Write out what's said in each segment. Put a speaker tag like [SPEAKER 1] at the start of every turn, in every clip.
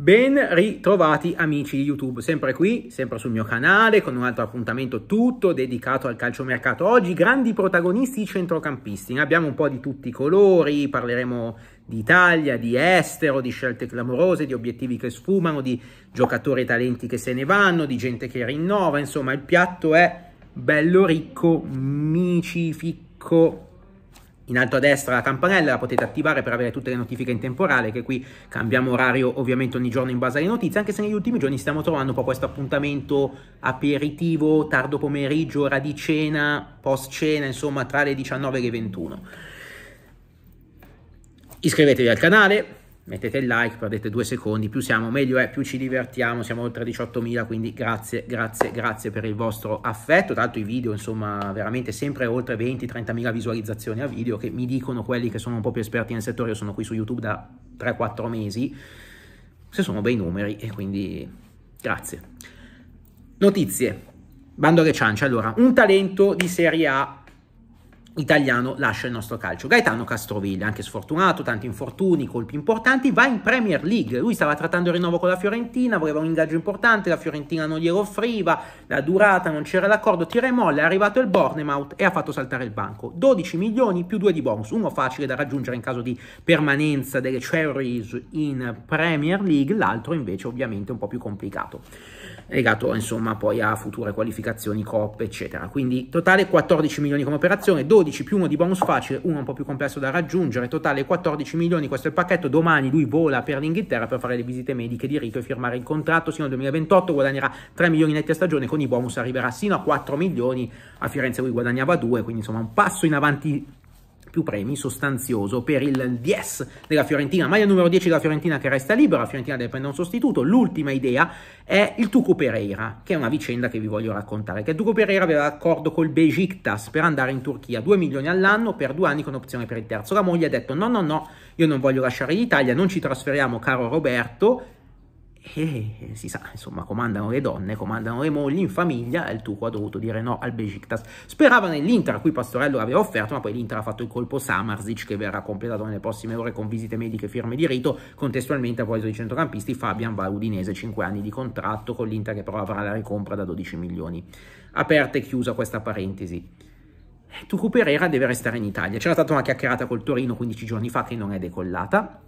[SPEAKER 1] Ben ritrovati amici di YouTube, sempre qui, sempre sul mio canale, con un altro appuntamento tutto dedicato al calciomercato. Oggi grandi protagonisti centrocampisti, ne abbiamo un po' di tutti i colori, parleremo di Italia, di estero, di scelte clamorose, di obiettivi che sfumano, di giocatori e talenti che se ne vanno, di gente che rinnova, insomma il piatto è bello ricco, micificco, in alto a destra la campanella la potete attivare per avere tutte le notifiche in temporale, che qui cambiamo orario ovviamente ogni giorno in base alle notizie, anche se negli ultimi giorni stiamo trovando un po' questo appuntamento aperitivo, tardo pomeriggio, ora di cena, post cena, insomma tra le 19 e le 21. Iscrivetevi al canale, mettete il like, perdete due secondi, più siamo meglio è, più ci divertiamo, siamo oltre 18.000, quindi grazie, grazie, grazie per il vostro affetto, tra l'altro i video insomma veramente sempre oltre 20-30.000 visualizzazioni a video che mi dicono quelli che sono un po' più esperti nel settore, io sono qui su YouTube da 3-4 mesi, se sono bei numeri e quindi grazie. Notizie, bando alle ciance, allora un talento di serie A italiano lascia il nostro calcio. Gaetano Castrovilla, anche sfortunato, tanti infortuni, colpi importanti, va in Premier League. Lui stava trattando il rinnovo con la Fiorentina, voleva un ingaggio importante, la Fiorentina non glielo offriva, la durata non c'era l'accordo, tira e molla, è arrivato il Bournemouth e ha fatto saltare il banco. 12 milioni più 2 di bonus, uno facile da raggiungere in caso di permanenza delle Cherries in Premier League, l'altro invece ovviamente un po' più complicato legato insomma poi a future qualificazioni, coppe eccetera. Quindi totale 14 milioni come operazione, 12 più uno di bonus facile, uno un po' più complesso da raggiungere, totale 14 milioni, questo è il pacchetto, domani lui vola per l'Inghilterra per fare le visite mediche di rito e firmare il contratto sino al 2028, guadagnerà 3 milioni netti a stagione, con i bonus arriverà sino a 4 milioni, a Firenze lui guadagnava 2, quindi insomma un passo in avanti più premi sostanzioso per il 10 della Fiorentina. Maglia numero 10 della Fiorentina che resta libera, la Fiorentina deve prendere un sostituto. L'ultima idea è il Tuco Pereira, che è una vicenda che vi voglio raccontare, che Tuco Pereira aveva accordo col Besiktas per andare in Turchia, 2 milioni all'anno per due anni con opzione per il terzo. La moglie ha detto no, no, no, io non voglio lasciare l'Italia, non ci trasferiamo, caro Roberto, e eh, si sa, insomma, comandano le donne, comandano le mogli in famiglia e il Tuco ha dovuto dire no al Besiktas. Sperava nell'Inter a cui Pastorello l'aveva offerto, ma poi l'Inter ha fatto il colpo Samarzic che verrà completato nelle prossime ore con visite mediche e firme di rito, contestualmente a proposito di centrocampisti Fabian va 5 anni di contratto con l'Inter che però avrà la ricompra da 12 milioni. Aperta e chiusa questa parentesi. Tucu Pereira deve restare in Italia. C'era stata una chiacchierata col Torino 15 giorni fa che non è decollata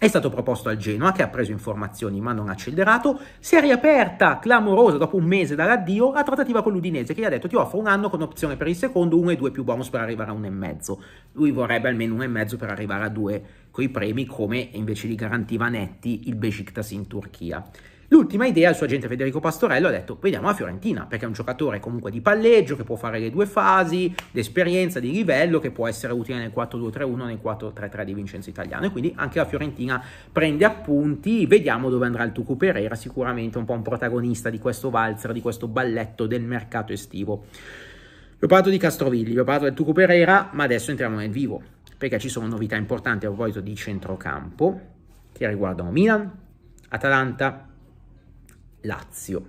[SPEAKER 1] è stato proposto al Genoa, che ha preso informazioni ma non ha accelerato. Si è riaperta, clamorosa, dopo un mese dall'addio, la trattativa con l'Udinese, che gli ha detto ti offro un anno con opzione per il secondo, uno e due più bonus per arrivare a un e mezzo. Lui vorrebbe almeno un e mezzo per arrivare a due coi premi, come invece gli garantiva Netti il Besiktas in Turchia. L'ultima idea, il suo agente Federico Pastorello ha detto vediamo la Fiorentina, perché è un giocatore comunque di palleggio, che può fare le due fasi, d'esperienza, di livello, che può essere utile nel 4-2-3-1, nel 4-3-3 di Vincenzo Italiano. E quindi anche la Fiorentina prende appunti, vediamo dove andrà il Tucu Pereira, sicuramente un po' un protagonista di questo valzer, di questo balletto del mercato estivo. Vi ho parlato di Castrovilli, vi ho parlato del Tucu Pereira, ma adesso entriamo nel vivo, perché ci sono novità importanti a proposito di centrocampo, che riguardano Milan, Atalanta, Lazio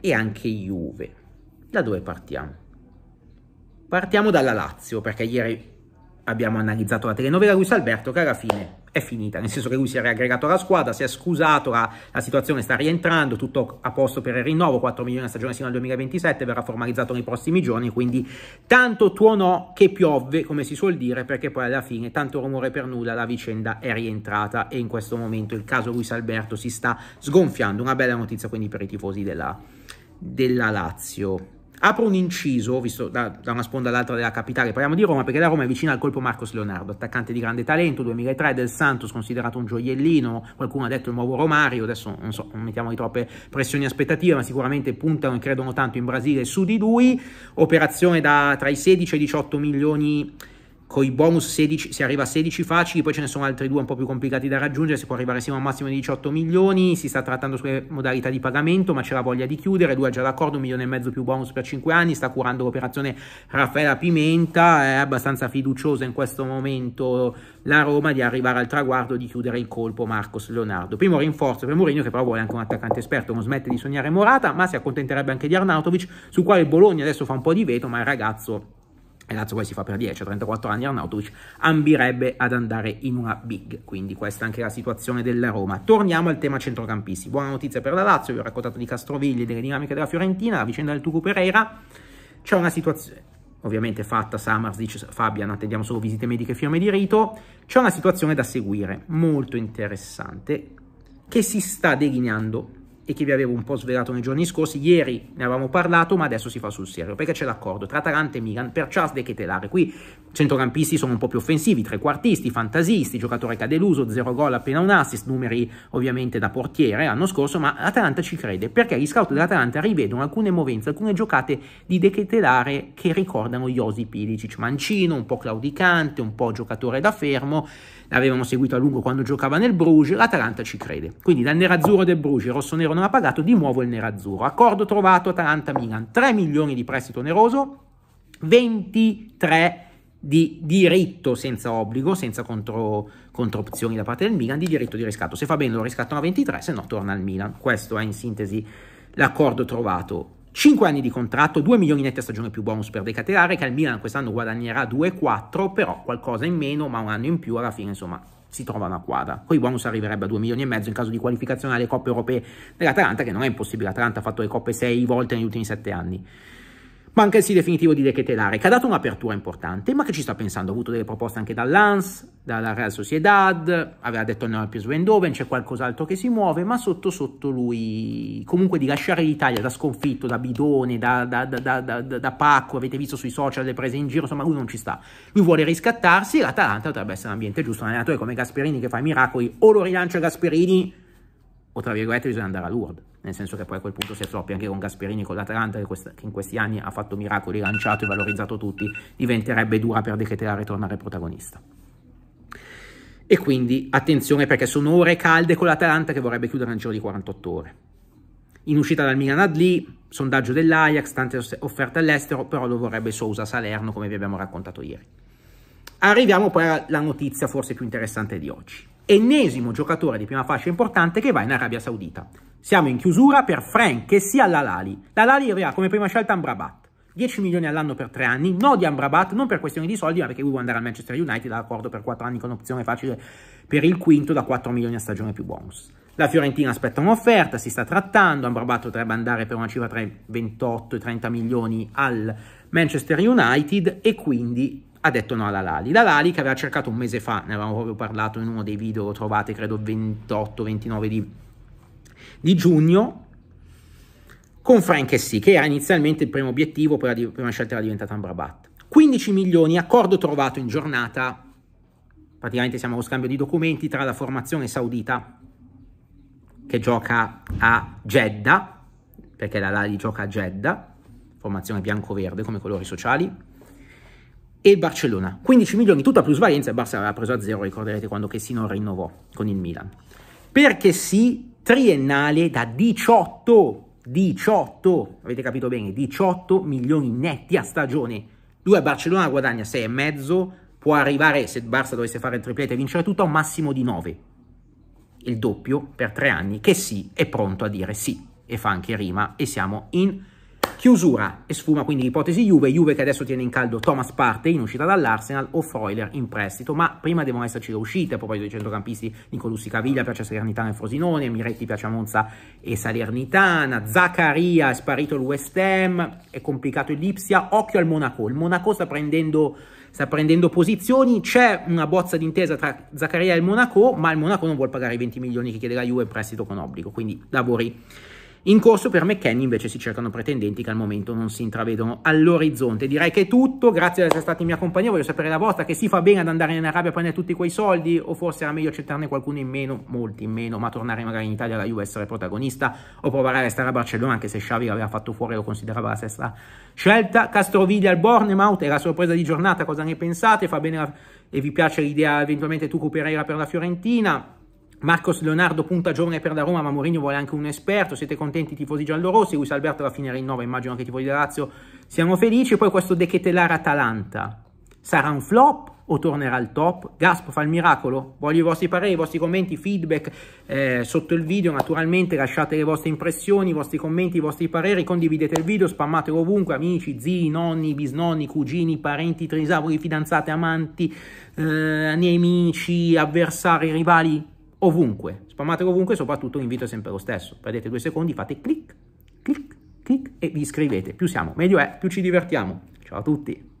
[SPEAKER 1] e anche Juve. Da dove partiamo? Partiamo dalla Lazio, perché ieri abbiamo analizzato la telenovela Luis Alberto, che alla fine è finita, nel senso che lui si è reaggregato alla squadra, si è scusato, la, la situazione sta rientrando, tutto a posto per il rinnovo, 4 milioni a stagione sino al 2027, verrà formalizzato nei prossimi giorni, quindi tanto tuonò che piovve, come si suol dire, perché poi alla fine tanto rumore per nulla, la vicenda è rientrata e in questo momento il caso Luis Alberto si sta sgonfiando, una bella notizia quindi per i tifosi della, della Lazio. Apro un inciso, visto da, da una sponda all'altra della capitale, parliamo di Roma, perché da Roma è vicino al colpo Marcos Leonardo, attaccante di grande talento, 2003 del Santos, considerato un gioiellino, qualcuno ha detto il nuovo Romario, adesso non so, non mettiamo di troppe pressioni e aspettative, ma sicuramente puntano e credono tanto in Brasile su di lui, operazione da tra i 16 e i 18 milioni con i bonus 16, si arriva a 16 facili, poi ce ne sono altri due un po' più complicati da raggiungere, si può arrivare sino a un massimo di 18 milioni, si sta trattando sulle modalità di pagamento, ma c'è la voglia di chiudere, lui ha già d'accordo, un milione e mezzo più bonus per 5 anni, sta curando l'operazione Raffaella Pimenta, è abbastanza fiduciosa in questo momento la Roma di arrivare al traguardo di chiudere il colpo Marcos Leonardo. Primo rinforzo per Mourinho che però vuole anche un attaccante esperto, non smette di sognare Morata, ma si accontenterebbe anche di Arnautovic, sul quale Bologna adesso fa un po' di veto, ma il ragazzo e Lazio poi si fa per 10, a 34 anni Arnautovic ambirebbe ad andare in una big, quindi questa è anche la situazione della Roma. Torniamo al tema centrocampisti, buona notizia per la Lazio, vi ho raccontato di Castrovilli, delle dinamiche della Fiorentina, la vicenda del Tucu Pereira, c'è una situazione, ovviamente fatta Samars, dice Fabian, attendiamo solo visite mediche e firme di rito, c'è una situazione da seguire, molto interessante, che si sta delineando e che vi avevo un po' svelato nei giorni scorsi, ieri ne avevamo parlato ma adesso si fa sul serio perché c'è l'accordo tra Atalanta e Milan per Charles De Ketelare, qui centrocampisti sono un po' più offensivi, trequartisti, fantasisti, giocatore cadeluso, zero gol appena un assist, numeri ovviamente da portiere l'anno scorso, ma l'Atalanta ci crede perché gli scout dell'Atalanta rivedono alcune movenze, alcune giocate di Decatelare che ricordano Josi Pilicic, mancino, un po' claudicante, un po' giocatore da fermo, l'avevamo seguito a lungo quando giocava nel Bruges, l'Atalanta ci crede. Quindi dal nerazzurro del Bruges, il rosso-nero non ha pagato, di nuovo il nerazzurro. Accordo trovato Atalanta-Milan, 3 milioni di prestito oneroso, 23 milioni di diritto senza obbligo, senza contro, opzioni da parte del Milan, di diritto di riscatto. Se fa bene lo riscattano a 23, se no torna al Milan. Questo è in sintesi l'accordo trovato. 5 anni di contratto, 2 milioni netti a stagione più bonus per Decatelare, che al Milan quest'anno guadagnerà 2,4, però qualcosa in meno, ma un anno in più alla fine, insomma, si trova una quadra. Poi bonus arriverebbe a 2 milioni e mezzo in caso di qualificazione alle coppe europee dell'Atalanta, che non è impossibile, l'Atalanta ha fatto le coppe 6 volte negli ultimi 7 anni ma anche il sì definitivo di De Ketelare, che ha dato un'apertura importante, ma che ci sta pensando. Ha avuto delle proposte anche dall'ANS, dalla Real Sociedad, aveva detto no al PSV Eindhoven, c'è qualcos'altro che si muove, ma sotto sotto lui comunque di lasciare l'Italia da sconfitto, da bidone, da, da, da, da, pacco, avete visto sui social le prese in giro, insomma lui non ci sta. Lui vuole riscattarsi, l'Atalanta potrebbe essere un ambiente giusto, un allenatore come Gasperini che fa i miracoli, o lo rilancia Gasperini o tra virgolette bisogna andare a Lourdes, nel senso che poi a quel punto si è troppi anche con Gasperini, con l'Atalanta, che, che, in questi anni ha fatto miracoli, lanciato e valorizzato tutti, diventerebbe dura per decretare e tornare protagonista. E quindi attenzione perché sono ore calde con l'Atalanta che vorrebbe chiudere nel giro di 48 ore. In uscita dal Milan Adli, sondaggio dell'Ajax, tante offerte all'estero, però lo vorrebbe Sousa Salerno come vi abbiamo raccontato ieri. Arriviamo poi alla notizia forse più interessante di oggi ennesimo giocatore di prima fascia importante che va in Arabia Saudita. Siamo in chiusura per Frank che sia all'Alali. L'Alali aveva come prima scelta Ambrabat. 10 milioni all'anno per 3 anni, no di Amrabat, non per questioni di soldi, ma perché lui vuole andare al Manchester United, d'accordo per 4 anni con opzione facile per il quinto da 4 milioni a stagione più bonus. La Fiorentina aspetta un'offerta, si sta trattando, Amrabat potrebbe andare per una cifra tra i 28 e 30 milioni al Manchester United e quindi ha detto no alla Lali. La Lali che aveva cercato un mese fa, ne avevamo proprio parlato in uno dei video, lo trovate credo 28-29 di, di, giugno, con Frank e sì, che era inizialmente il primo obiettivo, poi la prima scelta era diventata Ambrabat. 15 milioni, accordo trovato in giornata, praticamente siamo allo scambio di documenti tra la formazione saudita che gioca a Jeddah, perché la Lali gioca a Jeddah, formazione bianco-verde come colori sociali, e il Barcellona. 15 milioni, tutta plusvalenza, varienza, il Barça aveva preso a zero, ricorderete, quando Chessino rinnovò con il Milan. Perché sì, triennale da 18, 18, avete capito bene, 18 milioni netti a stagione. Lui a Barcellona guadagna 6,5, può arrivare, se il Barça dovesse fare il triplete e vincere tutto, a un massimo di 9. Il doppio per tre anni, che sì, è pronto a dire sì. E fa anche rima e siamo in Chiusura e sfuma quindi l'ipotesi Juve, Juve che adesso tiene in caldo Thomas Partey in uscita dall'Arsenal o Freuler in prestito, ma prima devono esserci le uscite, a proposito dei centrocampisti Nicolussi Caviglia piace a Salernitana e Frosinone, Miretti piace a Monza e Salernitana, Zaccaria è sparito il West Ham, è complicato il Lipsia, occhio al Monaco, il Monaco sta prendendo sta prendendo posizioni, c'è una bozza d'intesa tra Zaccaria e il Monaco, ma il Monaco non vuole pagare i 20 milioni che chiede la Juve in prestito con obbligo, quindi lavori in corso per McKenny invece si cercano pretendenti che al momento non si intravedono all'orizzonte. Direi che è tutto, grazie di essere stati in mia compagnia, voglio sapere la vostra, che si fa bene ad andare in Arabia a prendere tutti quei soldi o forse era meglio accettarne qualcuno in meno, molti in meno, ma tornare magari in Italia alla Juve essere protagonista o provare a restare a Barcellona anche se Xavi l'aveva fatto fuori e lo considerava la stessa scelta. Castrovilli al Bornemouth, è la sorpresa di giornata, cosa ne pensate? Fa bene la... e vi piace l'idea eventualmente tu Pereira per la Fiorentina? Marcos Leonardo punta giovane per la Roma, ma Mourinho vuole anche un esperto. Siete contenti i tifosi giallorossi? Luis Alberto finire in nova, immagino anche i tifosi della Lazio siamo felici. Poi questo Dechetelar Atalanta. Sarà un flop o tornerà al top? Gasp fa il miracolo? Voglio i vostri pareri, i vostri commenti, feedback eh, sotto il video. Naturalmente lasciate le vostre impressioni, i vostri commenti, i vostri pareri. Condividete il video, spammatelo ovunque. Amici, zii, nonni, bisnonni, cugini, parenti, trisavoli, fidanzate, amanti, eh, nemici, avversari, rivali ovunque, spammate ovunque, soprattutto l'invito è sempre lo stesso, prendete due secondi, fate clic, clic, clic e vi iscrivete, più siamo, meglio è, più ci divertiamo. Ciao a tutti!